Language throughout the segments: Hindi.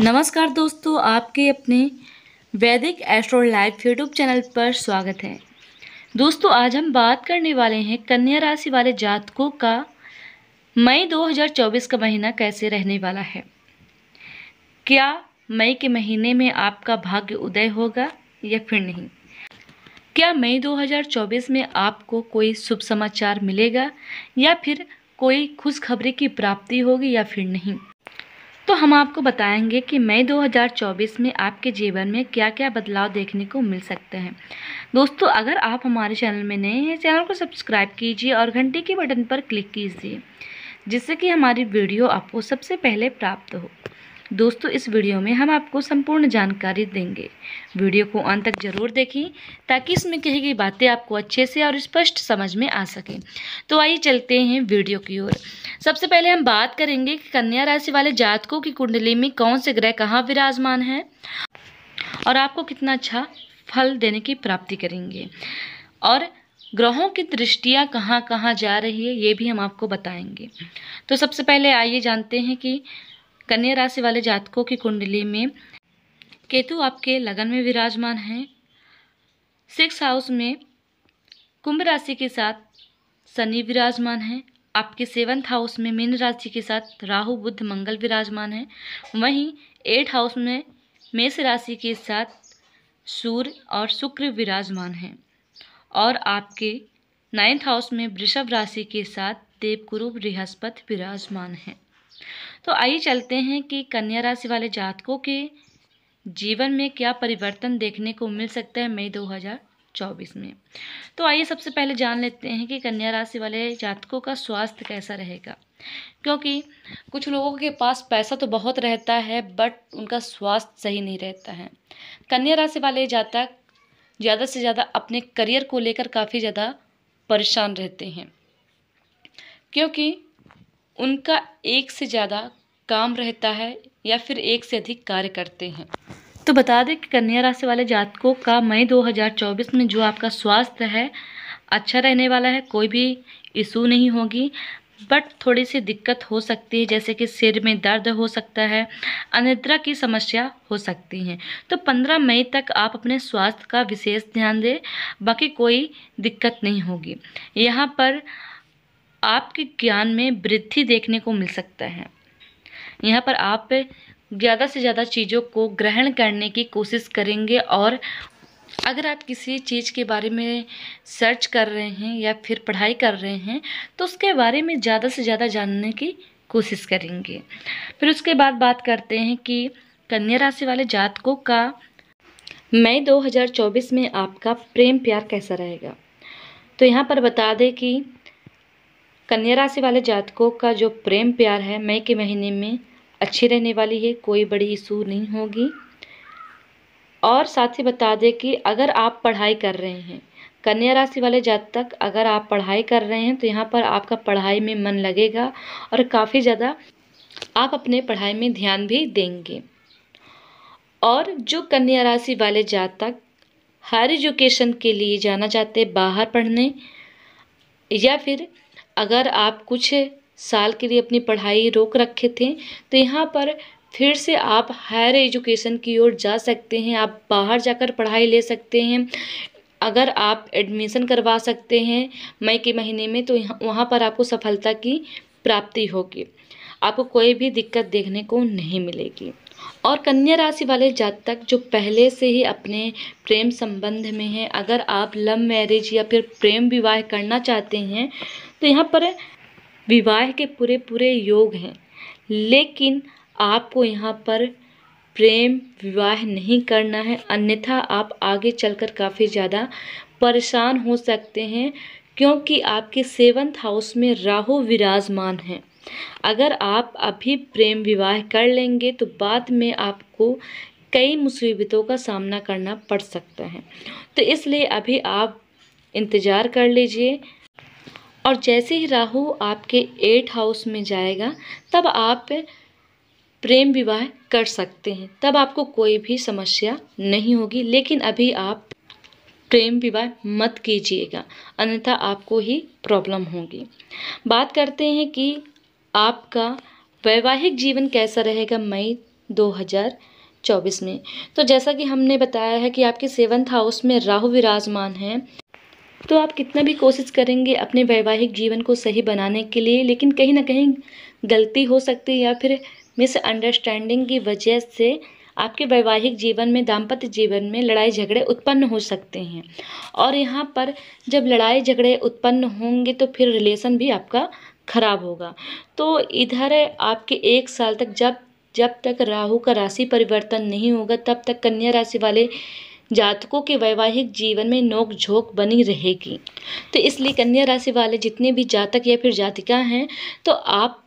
नमस्कार दोस्तों आपके अपने वैदिक एस्ट्रो लाइव यूट्यूब चैनल पर स्वागत है दोस्तों आज हम बात करने वाले हैं कन्या राशि वाले जातकों का मई 2024 का महीना कैसे रहने वाला है क्या मई के महीने में आपका भाग्य उदय होगा या फिर नहीं क्या मई 2024 में आपको कोई शुभ समाचार मिलेगा या फिर कोई खुशखबरी की प्राप्ति होगी या फिर नहीं तो हम आपको बताएंगे कि मई 2024 में आपके जीवन में क्या क्या बदलाव देखने को मिल सकते हैं दोस्तों अगर आप हमारे चैनल में नए हैं चैनल को सब्सक्राइब कीजिए और घंटी के बटन पर क्लिक कीजिए जिससे कि हमारी वीडियो आपको सबसे पहले प्राप्त हो दोस्तों इस वीडियो में हम आपको संपूर्ण जानकारी देंगे वीडियो को अंत तक जरूर देखें ताकि इसमें कही गई बातें आपको अच्छे से और स्पष्ट समझ में आ सकें तो आइए चलते हैं वीडियो की ओर सबसे पहले हम बात करेंगे कि कन्या राशि वाले जातकों की कुंडली में कौन से ग्रह कहाँ विराजमान है और आपको कितना अच्छा फल देने की प्राप्ति करेंगे और ग्रहों की दृष्टियाँ कहाँ कहाँ जा रही है ये भी हम आपको बताएंगे तो सबसे पहले आइए जानते हैं कि कन्या राशि वाले जातकों की कुंडली में केतु आपके लगन में विराजमान है सिक्स हाउस में कुंभ राशि के साथ शनि विराजमान है आपके सेवन्थ हाउस में मीन राशि के साथ राहु बुद्ध मंगल विराजमान है वहीं एट हाउस में मेष राशि के साथ सूर्य और शुक्र विराजमान हैं और आपके नाइन्थ हाउस में वृषभ राशि के साथ देवगुरु बृहस्पति विराजमान हैं तो आइए चलते हैं कि कन्या राशि वाले जातकों के जीवन में क्या परिवर्तन देखने को मिल सकता है मई 2024 में तो आइए सबसे पहले जान लेते हैं कि कन्या राशि वाले जातकों का स्वास्थ्य कैसा रहेगा क्योंकि कुछ लोगों के पास पैसा तो बहुत रहता है बट उनका स्वास्थ्य सही नहीं रहता है कन्या राशि वाले जातक ज़्यादा से ज़्यादा अपने करियर को लेकर काफ़ी ज़्यादा परेशान रहते हैं क्योंकि उनका एक से ज़्यादा काम रहता है या फिर एक से अधिक कार्य करते हैं तो बता दें कि कन्या राशि वाले जातकों का मई 2024 में जो आपका स्वास्थ्य है अच्छा रहने वाला है कोई भी इशू नहीं होगी बट थोड़ी सी दिक्कत हो सकती है जैसे कि सिर में दर्द हो सकता है अनिद्रा की समस्या हो सकती है तो 15 मई तक आप अपने स्वास्थ्य का विशेष ध्यान दें बाकी कोई दिक्कत नहीं होगी यहाँ पर आपके ज्ञान में वृद्धि देखने को मिल सकता है यहाँ पर आप ज़्यादा से ज़्यादा चीज़ों को ग्रहण करने की कोशिश करेंगे और अगर आप किसी चीज़ के बारे में सर्च कर रहे हैं या फिर पढ़ाई कर रहे हैं तो उसके बारे में ज़्यादा से ज़्यादा जानने की कोशिश करेंगे फिर उसके बाद बात करते हैं कि कन्या राशि वाले जातकों का मई 2024 में आपका प्रेम प्यार कैसा रहेगा तो यहाँ पर बता दें कि कन्या राशि वाले जातकों का जो प्रेम प्यार है मई के महीने में अच्छी रहने वाली है कोई बड़ी इशू नहीं होगी और साथ ही बता दें कि अगर आप पढ़ाई कर रहे हैं कन्या राशि वाले जातक अगर आप पढ़ाई कर रहे हैं तो यहाँ पर आपका पढ़ाई में मन लगेगा और काफ़ी ज़्यादा आप अपने पढ़ाई में ध्यान भी देंगे और जो कन्या राशि वाले जातक हायर एजुकेशन के लिए जाना चाहते बाहर पढ़ने या फिर अगर आप कुछ साल के लिए अपनी पढ़ाई रोक रखे थे तो यहाँ पर फिर से आप हायर एजुकेशन की ओर जा सकते हैं आप बाहर जाकर पढ़ाई ले सकते हैं अगर आप एडमिशन करवा सकते हैं मई के महीने में तो यहाँ वहाँ पर आपको सफलता की प्राप्ति होगी आपको कोई भी दिक्कत देखने को नहीं मिलेगी और कन्या राशि वाले जातक जो पहले से ही अपने प्रेम संबंध में हैं अगर आप लव मैरिज या फिर प्रेम विवाह करना चाहते हैं तो यहाँ पर विवाह के पूरे पूरे योग हैं लेकिन आपको यहाँ पर प्रेम विवाह नहीं करना है अन्यथा आप आगे चलकर काफ़ी ज़्यादा परेशान हो सकते हैं क्योंकि आपके सेवन्थ हाउस में राहु विराजमान है अगर आप अभी प्रेम विवाह कर लेंगे तो बाद में आपको कई मुसीबतों का सामना करना पड़ सकता है तो इसलिए अभी आप इंतज़ार कर लीजिए और जैसे ही राहु आपके एट हाउस में जाएगा तब आप प्रेम विवाह कर सकते हैं तब आपको कोई भी समस्या नहीं होगी लेकिन अभी आप प्रेम विवाह मत कीजिएगा अन्यथा आपको ही प्रॉब्लम होगी बात करते हैं कि आपका वैवाहिक जीवन कैसा रहेगा मई 2024 में तो जैसा कि हमने बताया है कि आपके सेवन्थ हाउस में राहु विराजमान है तो आप कितना भी कोशिश करेंगे अपने वैवाहिक जीवन को सही बनाने के लिए लेकिन कहीं ना कहीं गलती हो सकती है या फिर मिसअंडरस्टैंडिंग की वजह से आपके वैवाहिक जीवन में दाम्पत्य जीवन में लड़ाई झगड़े उत्पन्न हो सकते हैं और यहाँ पर जब लड़ाई झगड़े उत्पन्न होंगे तो फिर रिलेशन भी आपका खराब होगा तो इधर आपके एक साल तक जब जब तक राहु का राशि परिवर्तन नहीं होगा तब तक कन्या राशि वाले जातकों के वैवाहिक जीवन में नोक झोंक बनी रहेगी तो इसलिए कन्या राशि वाले जितने भी जातक या फिर जातिका हैं तो आप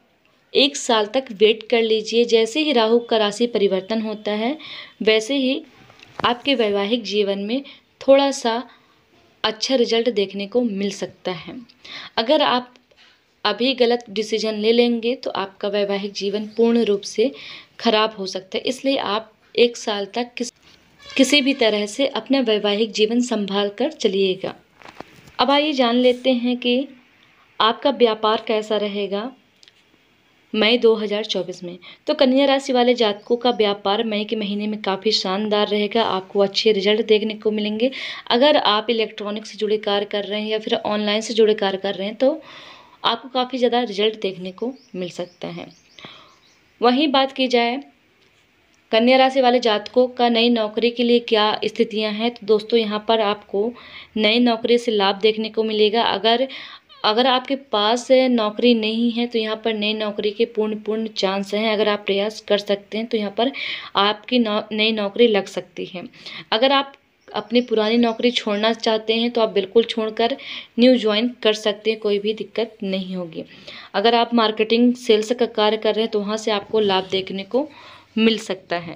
एक साल तक वेट कर लीजिए जैसे ही राहु का राशि परिवर्तन होता है वैसे ही आपके वैवाहिक जीवन में थोड़ा सा अच्छा रिजल्ट देखने को मिल सकता है अगर आप अभी गलत डिसीजन ले लेंगे तो आपका वैवाहिक जीवन पूर्ण रूप से खराब हो सकता है इसलिए आप एक साल तक किस किसी भी तरह से अपना वैवाहिक जीवन संभाल कर चलिएगा अब आइए जान लेते हैं कि आपका व्यापार कैसा रहेगा मई 2024 में तो कन्या राशि वाले जातकों का व्यापार मई के महीने में काफ़ी शानदार रहेगा आपको अच्छे रिजल्ट देखने को मिलेंगे अगर आप इलेक्ट्रॉनिक से जुड़े कार्य कर रहे हैं या फिर ऑनलाइन से जुड़े कार्य कर रहे हैं तो आपको काफ़ी ज़्यादा रिजल्ट देखने को मिल सकता है वहीं बात की जाए कन्या राशि वाले जातकों का नई नौकरी के लिए क्या स्थितियां हैं तो दोस्तों यहाँ पर आपको नई नौकरी से लाभ देखने को मिलेगा अगर अगर आपके पास नौकरी नहीं है तो यहाँ पर नई नौकरी के पूर्ण पूर्ण चांस हैं अगर आप प्रयास कर सकते हैं तो यहाँ पर आपकी नौ, नई नौकरी लग सकती है अगर आप अपनी पुरानी नौकरी छोड़ना चाहते हैं तो आप बिल्कुल छोड़कर न्यू ज्वाइन कर सकते हैं कोई भी दिक्कत नहीं होगी अगर आप मार्केटिंग सेल्स का कार्य कर रहे हैं तो वहाँ से आपको लाभ देखने को मिल सकता है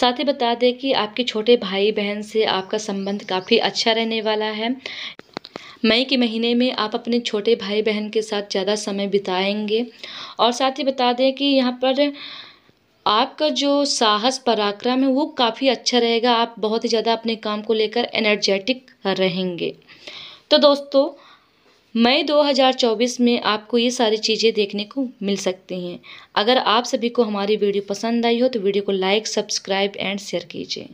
साथ ही बता दें कि आपके छोटे भाई बहन से आपका संबंध काफ़ी अच्छा रहने वाला है मई के महीने में आप अपने छोटे भाई बहन के साथ ज़्यादा समय बिताएंगे और साथ ही बता दें कि यहाँ पर आपका जो साहस पराक्रम है वो काफ़ी अच्छा रहेगा आप बहुत ही ज़्यादा अपने काम को लेकर एनर्जेटिक रहेंगे तो दोस्तों मई 2024 में आपको ये सारी चीज़ें देखने को मिल सकती हैं अगर आप सभी को हमारी वीडियो पसंद आई हो तो वीडियो को लाइक सब्सक्राइब एंड शेयर कीजिए